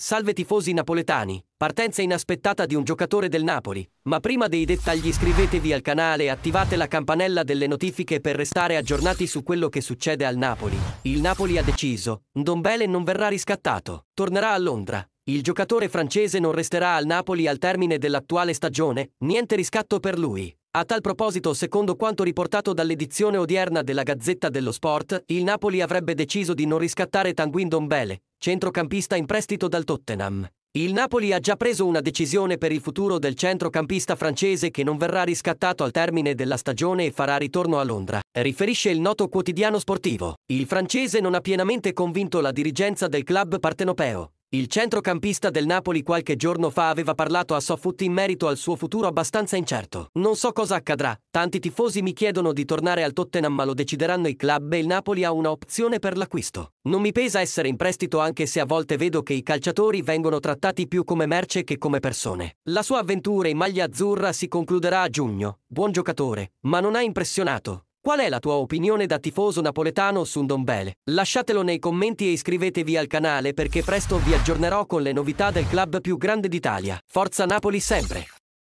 Salve tifosi napoletani, partenza inaspettata di un giocatore del Napoli, ma prima dei dettagli iscrivetevi al canale e attivate la campanella delle notifiche per restare aggiornati su quello che succede al Napoli. Il Napoli ha deciso, Ndombele non verrà riscattato, tornerà a Londra. Il giocatore francese non resterà al Napoli al termine dell'attuale stagione, niente riscatto per lui. A tal proposito, secondo quanto riportato dall'edizione odierna della Gazzetta dello Sport, il Napoli avrebbe deciso di non riscattare Tanguin Dombele, centrocampista in prestito dal Tottenham. Il Napoli ha già preso una decisione per il futuro del centrocampista francese che non verrà riscattato al termine della stagione e farà ritorno a Londra, riferisce il noto quotidiano sportivo. Il francese non ha pienamente convinto la dirigenza del club partenopeo, il centrocampista del Napoli qualche giorno fa aveva parlato a Sofutti in merito al suo futuro abbastanza incerto. Non so cosa accadrà, tanti tifosi mi chiedono di tornare al Tottenham ma lo decideranno i club e il Napoli ha una opzione per l'acquisto. Non mi pesa essere in prestito anche se a volte vedo che i calciatori vengono trattati più come merce che come persone. La sua avventura in maglia azzurra si concluderà a giugno, buon giocatore, ma non ha impressionato. Qual è la tua opinione da tifoso napoletano su Ndombele? Lasciatelo nei commenti e iscrivetevi al canale perché presto vi aggiornerò con le novità del club più grande d'Italia. Forza Napoli sempre!